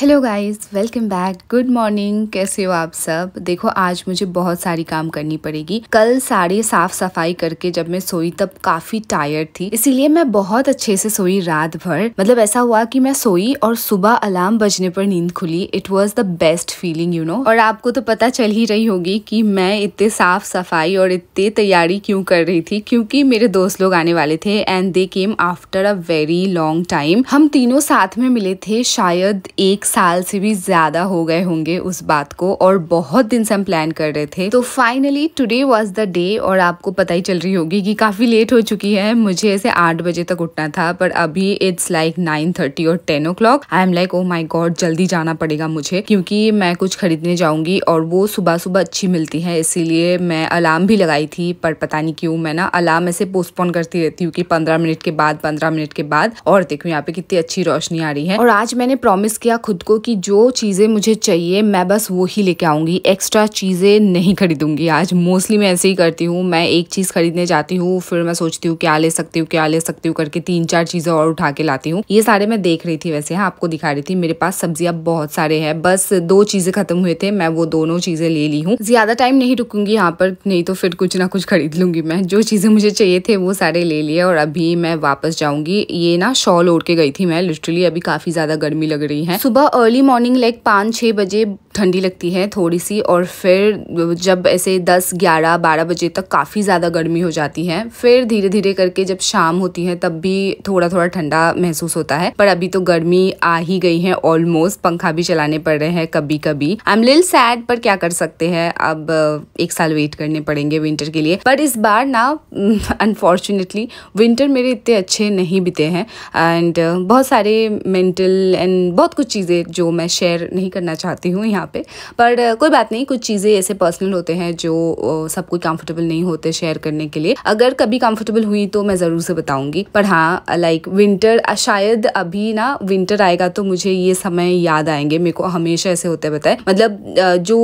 hello guys welcome back good morning कैसे हो आप सब देखो आज मुझे बहुत सारी काम करनी पड़ेगी कल सारे साफ सफाई करके जब मैं सोई तब काफी टायर्ड थी इसीलिए मैं बहुत अच्छे से सोई रात भर मतलब ऐसा हुआ कि मैं सोई और सुबह अलार्म बजने पर नींद खुली it was the best feeling you know और आपको तो पता चल ही रही होगी की मैं इतने साफ सफाई और इतने तैयारी क्यों कर रही थी क्योंकि मेरे दोस्त लोग आने वाले थे and they came after a very long time हम तीनों साथ में मिले थे शायद एक साल से भी ज़्यादा हो गए होंगे उस बात को और बहुत दिन से हम प्लान कर रहे थे तो finally today was the day और आपको पता ही चल रही होगी कि काफ़ी लेट हो चुकी है मुझे ऐसे आठ बजे तक उठना था पर अभी इट्स लाइक नाइन थर्टी और ten o'clock I am like oh my god जल्दी जाना पड़ेगा मुझे क्योंकि मैं कुछ खरीदने जाऊंगी और वो सुबह सुबह अच्छी मिलती है इसीलिए मैं अलार्म भी लगाई थी पर पता नहीं क्यों मैं ना अलार्म ऐसे पोस्टपोन करती रहती हूँ कि पंद्रह मिनट के बाद पंद्रह मिनट के बाद और देखो यहाँ पे कितनी अच्छी रोशनी आ रही है और आज मैंने प्रॉमिस किया खुद खुद को कि जो चीज़ें मुझे चाहिए मैं बस वो ही लेके आऊँगी एक्स्ट्रा चीज़ें नहीं खरीदूँगी आज मोस्टली मैं ऐसे ही करती हूँ मैं एक चीज़ खरीदने जाती हूँ फिर मैं सोचती हूँ क्या ले सकती हूँ क्या ले सकती हूँ करके तीन चार चीज़ें और उठा के लाती हूँ ये सारे मैं देख रही थी वैसे हाँ आपको दिखा रही थी मेरे पास सब्जियाँ बहुत सारे हैं बस दो चीज़ें खत्म हुए थे मैं वो दोनों चीज़ें ले ली हूँ ज़्यादा टाइम नहीं रुकूंगी यहाँ पर नहीं तो फिर कुछ ना कुछ खरीद लूँगी मैं जो चीज़ें मुझे चाहिए थे वो सारे ले लिए और अभी मैं वापस जाऊँगी ये ना शॉल ओढ़ के गई थी मैं लिटरली अभी काफ़ी ज़्यादा गर्मी लग रही है सुबह सुबह अर्ली मॉर्निंग लाइक पाँच छः बजे ठंडी लगती है थोड़ी सी और फिर जब ऐसे 10 11 12 बजे तक काफ़ी ज़्यादा गर्मी हो जाती है फिर धीरे धीरे करके जब शाम होती है तब भी थोड़ा थोड़ा ठंडा महसूस होता है पर अभी तो गर्मी आ ही गई है ऑलमोस्ट पंखा भी चलाने पड़ रहे हैं कभी कभी आई एम लिल सैड पर क्या कर सकते हैं अब एक साल वेट करने पड़ेंगे विंटर के लिए पर इस बार ना अनफॉर्चुनेटली विंटर मेरे इतने अच्छे नहीं बीते हैं एंड बहुत सारे मेंटल एंड बहुत कुछ चीज़ें जो मैं शेयर नहीं करना चाहती हूँ यहाँ यहाँ पे पर कोई बात नहीं कुछ चीज़ें ऐसे पर्सनल होते हैं जो सब कोई कंफर्टेबल नहीं होते शेयर करने के लिए अगर कभी कंफर्टेबल हुई तो मैं ज़रूर से बताऊँगी पर हाँ लाइक विंटर शायद अभी ना विंटर आएगा तो मुझे ये समय याद आएंगे मेरे को हमेशा ऐसे होते बताए मतलब जो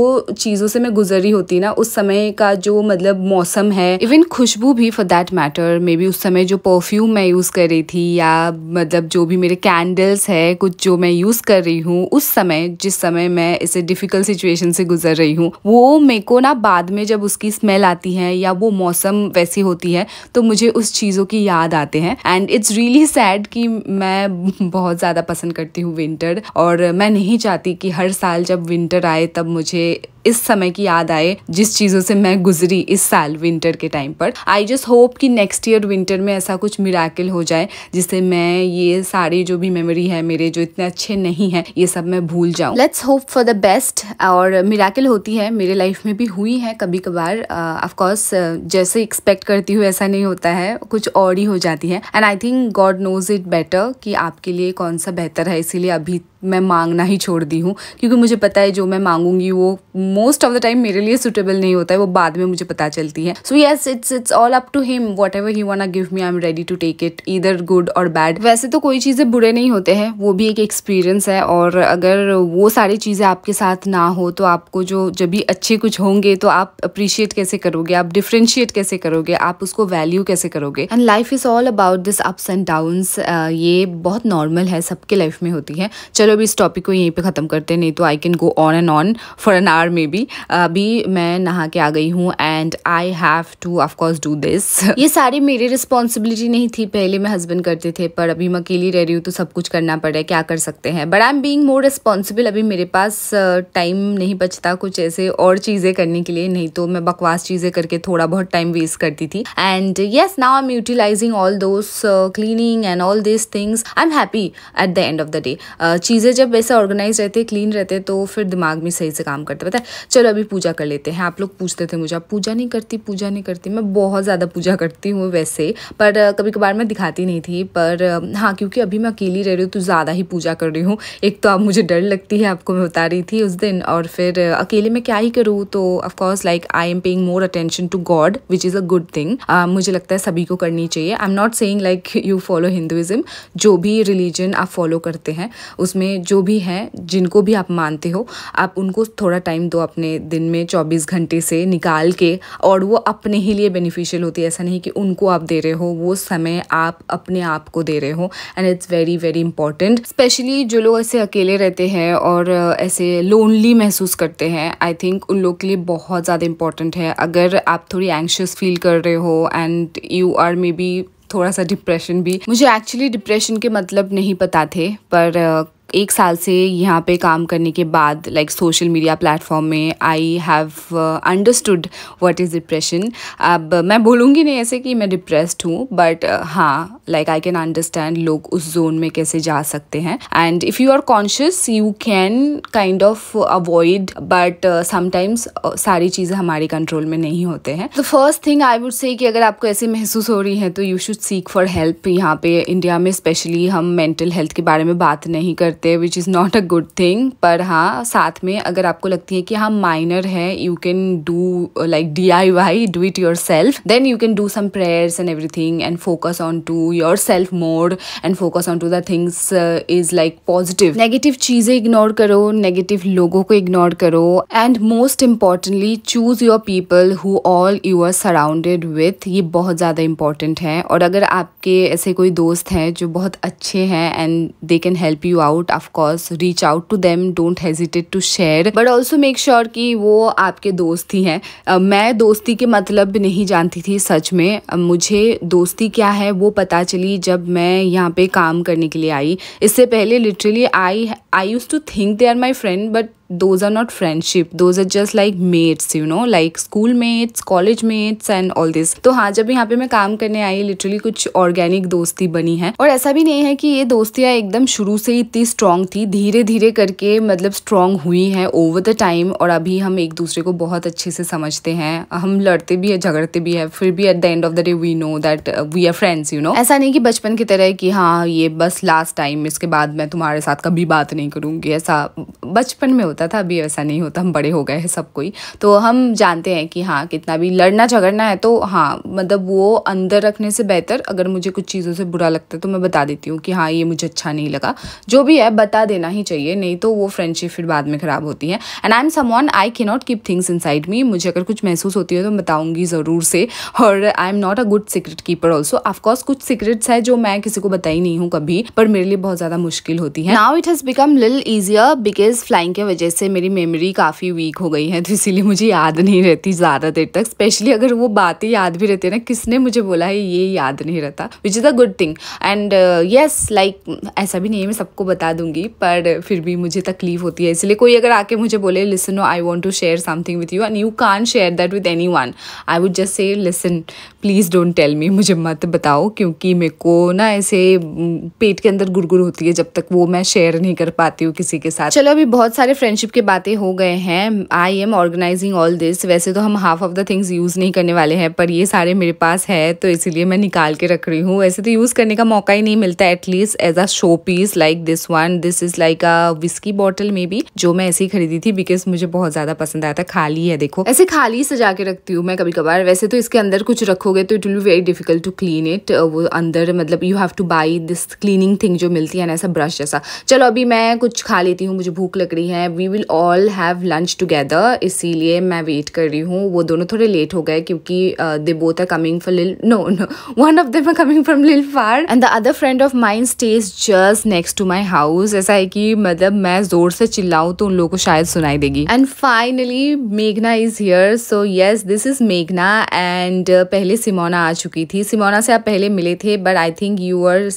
चीज़ों से मैं गुजरी होती ना उस समय का जो मतलब मौसम है इवन खुशबू भी for that matter maybe उस समय जो परफ्यूम मैं यूज़ कर रही थी या मतलब जो भी मेरे कैंडल्स है कुछ जो मैं यूज़ कर रही हूँ उस समय जिस समय मैं इसे डिफ़िकल्ट सिचुएशन से गुजर रही हूँ वो मेरे को ना बाद में जब उसकी स्मेल आती है या वो मौसम वैसी होती है तो मुझे उस चीज़ों की याद आते हैं एंड इट्स रियली सैड कि मैं बहुत ज़्यादा पसंद करती हूँ विंटर और मैं नहीं चाहती कि हर साल जब विंटर आए तब मुझे इस समय की याद आए जिस चीज़ों से मैं गुजरी इस साल विंटर के टाइम पर आई जस्ट होप कि नेक्स्ट ईयर विंटर में ऐसा कुछ मिराकिल हो जाए जिससे मैं ये सारे जो भी मेमोरी है मेरे जो इतने अच्छे नहीं है ये सब मैं भूल जाऊँ let's hope for the best और मिराकिल होती है मेरे लाइफ में भी हुई है कभी कभार ऑफकोर्स जैसे एक्सपेक्ट करती हूँ ऐसा नहीं होता है कुछ और ही हो जाती है and I think God knows it better कि आपके लिए कौन सा बेहतर है इसीलिए अभी मैं मांगना ही छोड़ दी हूँ क्योंकि मुझे पता है जो मैं मांगूंगी वो मोस्ट ऑफ द टाइम मेरे लिए सुटेबल नहीं होता है वो बाद में मुझे पता चलती है so yes it's it's all up to him whatever he uh give me I am ready to take it इधर गुड और बैड वैसे तो कोई चीज़ें बुरे नहीं होते हैं वो भी एक एक्सपीरियंस है और अगर वो सारी चीज़ें आपके साथ ना हो तो आपको जो जब भी अच्छे कुछ होंगे तो आप अप्रिशिएट कैसे करोगे आप डिफ्रेंशिएट कैसे करोगे आप उसको वैल्यू कैसे करोगे and life is all about this ups and downs ये बहुत नॉर्मल है सबके लाइफ में होती है चलो अभी इस टॉपिक को यहीं पे ख़त्म करते हैं नहीं तो I can go on and on for an hour maybe अभी मैं नहा के आ गई हूँ and I have to of course do this ये सारी मेरी रिस्पॉन्सिबिलिटी नहीं थी पहले मैं हस्बैंड करते थे पर अभी मैं अकेली रह रही हूँ तो सब कुछ करना पड़ रहा है क्या कर सकते हैं but I am being more responsible अभी मेरे पास टाइम नहीं बचता कुछ ऐसे और चीज़ें करने के लिए नहीं तो मैं बकवास चीज़ें करके थोड़ा बहुत टाइम वेस्ट करती थी and yes now I am utilising all those cleaning and all this things I am happy at the end of the day चीज़ चीज़ें जब ऐसा ऑर्गेनाइज रहते हैं क्लीन रहते हैं तो फिर दिमाग में सही से काम करते पता है चलो अभी पूजा कर लेते हैं आप लोग पूछते थे मुझे आप पूजा नहीं करती पूजा नहीं करती मैं बहुत ज़्यादा पूजा करती हूँ वैसे पर कभी कभार मैं दिखाती नहीं थी पर हाँ क्योंकि अभी मैं अकेली रह रही हूँ तो ज़्यादा ही पूजा कर रही हूँ एक तो आप मुझे डर लगती है आपको मैं बता रही थी उस दिन और फिर अकेले मैं क्या ही करूँ तो of course like I am paying more attention to God which is a good thing मुझे लगता है सभी को करनी चाहिए I am not saying like you follow Hinduism जो भी रिलीजन आप फॉलो करते हैं उसमें में जो भी हैं जिनको भी आप मानते हो आप उनको थोड़ा टाइम दो अपने दिन में चौबीस घंटे से निकाल के और वो अपने ही लिए बेनिफिशियल होती है ऐसा नहीं कि उनको आप दे रहे हो वो समय आप अपने आप को दे रहे हो and it's very very important specially जो लोग ऐसे अकेले रहते हैं और ऐसे लोनली महसूस करते हैं आई थिंक उन लोग के लिए बहुत ज़्यादा इंपॉर्टेंट है अगर आप थोड़ी एंक्शस फील कर रहे हो and you are maybe थोड़ा सा डिप्रेशन भी मुझे एक्चुअली डिप्रेशन के मतलब नहीं पता थे पर एक साल से यहाँ पे काम करने के बाद लाइक सोशल मीडिया प्लेटफॉर्म में I have understood what is depression अब मैं बोलूँगी नहीं ऐसे कि मैं डिप्रेस्ड हूँ बट uh, हाँ लाइक आई कैन अंडरस्टैंड लोग उस जोन में कैसे जा सकते हैं and if you are conscious you can kind of avoid but sometimes सारी चीज़ें हमारे कंट्रोल में नहीं होते हैं तो first thing I would say कि अगर आपको ऐसे महसूस हो रही है तो you should seek for help यहाँ पे इंडिया में स्पेशली हम मेंटल हेल्थ के बारे में बात नहीं करते करते which is not a good thing पर हाँ साथ में अगर आपको लगती है कि हाँ माइनर है you can do like D I Y do it yourself then you can do some prayers and thing and focus on to yourself more and focus on to the things is like positive negative चीज़ें ignore करो negative लोगों को ignore करो and most importantly choose your people who all you are surrounded with ये बहुत ज़्यादा important है और अगर आपके ऐसे कोई दोस्त हैं जो बहुत अच्छे हैं and they can help you out doubt of reach out to them don't hesitate to share but also make sure कि वो आपके दोस्त ही हैं uh, मैं दोस्ती के मतलब नहीं जानती थी सच में uh, मुझे दोस्ती क्या है वो पता चली जब मैं यहाँ पे काम करने के लिए आई इससे पहले literally I I use to think they are my friend but those are not friendship those are just like mates you know like school mates college mates and all this तो हाँ जब यहाँ पे मैं काम करने आई लिटरली कुछ organic दोस्ती बनी है और ऐसा भी नहीं है कि ये दोस्तियाँ एकदम शुरू से इतनी स्ट्रांग थी धीरे धीरे करके मतलब स्ट्रांग हुई है ओवर द टाइम और अभी हम एक दूसरे को बहुत अच्छे से समझते हैं हम लड़ते भी है झगड़ते भी है फिर भी at the end of the day we know that we are friends you know ऐसा नहीं कि बचपन की तरह कि हाँ ये बस लास्ट टाइम इसके बाद मैं तुम्हारे साथ कभी बात नहीं करूंगी ऐसा बचपन में होता होता था अभी वैसा नहीं होता हम बड़े हो गए हैं सब कोई तो हम जानते हैं कि हाँ कितना भी लड़ना झगड़ना है तो हाँ मतलब वो अंदर रखने से बेहतर अगर मुझे कुछ चीज़ों से बुरा लगता है तो मैं बता देती हूँ कि हाँ ये मुझे अच्छा नहीं लगा जो भी है बता देना ही चाहिए नहीं तो वो फ्रेंडशिप फिर बाद में ख़राब होती है and I am someone I के not keep things inside me मुझे अगर कुछ महसूस होती है तो बताऊँगी ज़रूर से और I am not a good secret keeper also of course कुछ सीक्रेट्स है जो मैं किसी को बताई नहीं हूँ कभी पर मेरे लिए बहुत ज़्यादा मुश्किल होती है now it has become lil easier because flying के वजह वजह से मेरी मेमोरी काफ़ी वीक हो गई है तो इसीलिए मुझे याद नहीं रहती ज़्यादा देर तक स्पेशली अगर वो बातें याद भी रहती है ना किसने मुझे बोला है ये याद नहीं रहता which is a good thing and yes like ऐसा भी नहीं है मैं सबको बता दूंगी पर फिर भी मुझे तकलीफ होती है इसलिए कोई अगर आके मुझे बोले listen I want to share something with you and you can share that with anyone I would just say listen please don't tell me मुझे मत बताओ क्योंकि मेरे को ना ऐसे पेट के अंदर गुड़गुड़ होती है जब तक वो मैं शेयर नहीं कर पाती हूँ किसी के साथ चलो अभी बहुत सारे फ्रेंड फ्रेंडशिप के बातें हो गए हैं I am organising all this वैसे तो हम half of the things use नहीं करने वाले हैं पर ये सारे मेरे पास है तो इसीलिए मैं निकाल के रख रही हूँ वैसे तो यूज़ करने का मौका ही नहीं मिलता at least as a showpiece like this one this is like a whisky bottle maybe जो मैं ऐसे ही खरीदी थी बिकॉज मुझे बहुत ज़्यादा पसंद आया था खाली है देखो ऐसे खाली सजा के रखती हूँ मैं कभी कभार वैसे तो इसके अंदर कुछ रखोगे तो it will very difficult to clean it वो अंदर मतलब you have to buy this cleaning thing जो मिलती है ना ऐसा ब्रश जैसा चलो अभी मैं कुछ खा लेती हूँ मुझे भूख लग रही है we will all have lunch together इसीलिए मैं वेट कर रही हूँ वो दोनों थोड़े लेट हो गए क्योंकि they both are coming for lil no no one of them are coming from lil far and the other friend of mine stays just next to my house ऐसा है कि मतलब मैं जोर से चिल्लाऊँ तो उन लोगों को शायद सुनाई देगी एंड फाइनली मेघना is here so yes this is मेघना एंड uh, पहले सिमोना आ चुकी थी सिमोना से आप पहले मिले थे but I think you are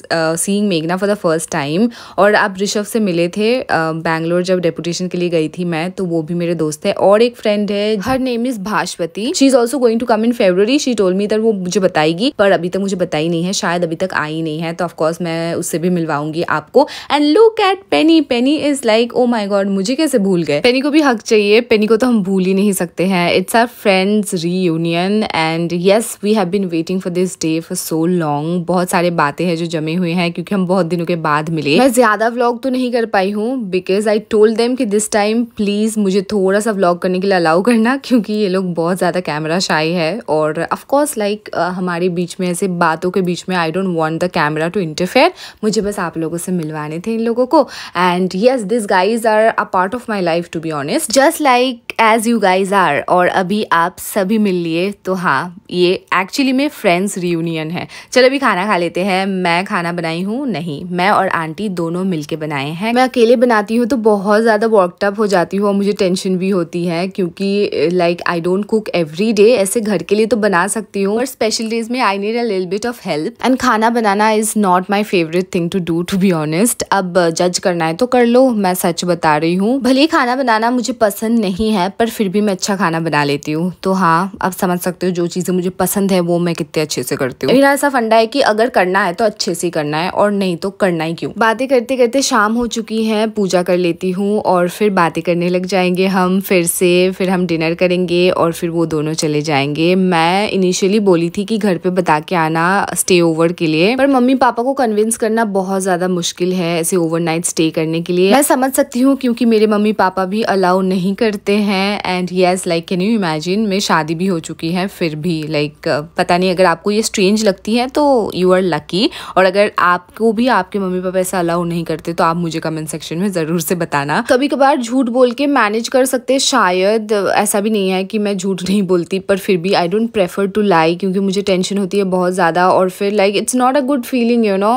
seeing मेघना फॉर द फर्स्ट टाइम और आप ऋषभ से मिले थे बैंगलोर uh, जब डेपुटेशन के लिए गई थी मैं तो वो भी मेरे दोस्त है और एक फ्रेंड है her name is Bhaswati she is also going to come in February she told me there वो मुझे बताएगी पर अभी तक मुझे बताई नहीं है शायद अभी तक आई नहीं है तो ऑफकोर्स मैं उससे भी मिलवाऊंगी आपको and look at Penny Penny is like oh my god मुझे कैसे भूल गए पेनी को भी हक चाहिए पेनी को तो हम भूल ही नहीं सकते हैं it's our friends reunion and yes we have been waiting for this day for so long बहुत सारे बातें हैं जो जमे हुए हैं क्योंकि हम बहुत दिनों के बाद मिले मैं ज्यादा व्लॉग तो नहीं कर पाई हूँ बिकॉज आई टोल्ड देम कि दिस टाइम प्लीज़ मुझे थोड़ा सा व्लॉग करने के लिए अलाउ करना क्योंकि ये लोग बहुत ज़्यादा कैमरा शाई है और ऑफकोर्स लाइक like, हमारे बीच में ऐसे बातों के बीच में I don't want the camera to interfere मुझे बस आप लोगों से मिलवाने थे इन लोगों को and yes this guys are a part of my life to be honest just like as you guys are और अभी आप सभी मिल लिए तो हाँ ये एक्चुअली में फ्रेंड्स रियूनियन है चलो अभी खाना खा लेते हैं मैं खाना बनाई हूँ नहीं मैं और आंटी दोनों मिलके बनाए हैं मैं अकेले बनाती हूँ तो बहुत ज़्यादा वर्कड अप हो जाती हूँ और मुझे टेंशन भी होती है क्योंकि like I don't cook every day ऐसे घर के लिए तो बना सकती हूँ और स्पेशल डेज में आई नीड अ लिल बिट ऑफ हेल्प एंड खाना बनाना is not my favourite thing to do to be honest अब जज करना है तो कर लो मैं सच बता रही हूँ भले ही खाना बनाना मुझे पसंद नहीं है पर फिर भी मैं अच्छा खाना बना लेती हूँ तो हाँ आप समझ सकते हो जो चीज़ें मुझे पसंद है वो मैं कितने अच्छे से करती हूँ मेरा ऐसा फंडा है कि अगर करना है तो अच्छे से करना है और नहीं तो करना ही क्यों बातें करते करते शाम हो चुकी है पूजा कर लेती हूँ और फिर बातें करने लग जाएंगे हम फिर से फिर हम डिनर करेंगे और फिर वो दोनों चले जाएंगे मैं इनिशियली बोली थी कि घर पे बता के आना स्टे ओवर के लिए पर मम्मी पापा को कन्विंस करना बहुत ज़्यादा मुश्किल है ऐसे ओवरनाइट स्टे करने के लिए मैं समझ सकती हूँ क्योंकि मेरे मम्मी पापा भी अलाउ नहीं करते हैं and yes like can you imagine मेरी शादी भी हो चुकी है फिर भी लाइक like, पता नहीं अगर आपको ये स्ट्रेंज लगती है तो यू आर लकी और अगर आपको भी आपके मम्मी पापा ऐसा अलाउ नहीं करते तो आप मुझे कमेंट सेक्शन में ज़रूर से बताना कभी कभार बार झूठ बोल के मैनेज कर सकते शायद ऐसा भी नहीं है कि मैं झूठ नहीं बोलती पर फिर भी I don't prefer to lie क्योंकि मुझे टेंशन होती है बहुत ज़्यादा और फिर like it's not a good feeling you know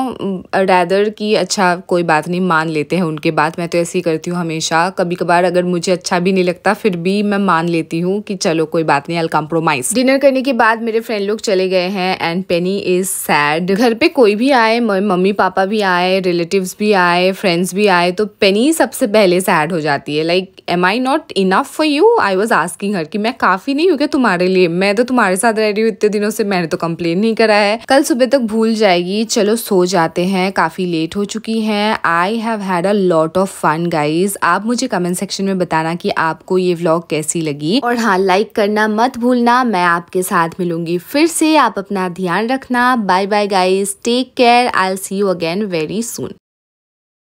rather कि अच्छा कोई बात नहीं मान लेते हैं उनके बात मैं तो ऐसे ही करती हूँ हमेशा कभी कभार अगर मुझे अच्छा भी नहीं लगता फिर भी मैं मान लेती हूँ कि चलो कोई बात नहीं आई कॉम्प्रोमाइज डिनर करने के बाद मेरे फ्रेंड लोग चले गए हैं एंड पेनी इज सैड घर पे कोई भी आए मम्मी पापा भी आए रिलेटिव्स भी आए फ्रेंड्स भी आए तो पेनी सबसे पहले सैड हो जाती है like am I not enough for you I was asking her कि मैं काफ़ी नहीं हूँ क्या तुम्हारे लिए मैं तो तुम्हारे साथ रह रही हूँ इतने दिनों से मैंने तो कंप्लेन नहीं करा है कल सुबह तक भूल जाएगी चलो सो जाते हैं काफ़ी लेट हो चुकी है I have had a lot of fun guys आप मुझे कमेंट सेक्शन में बताना कि आपको ये व्लॉग कैसी लगी और हाँ लाइक करना मत भूलना मैं आपके साथ मिलूंगी फिर से आप अपना ध्यान रखना bye bye guys take care I see you again very soon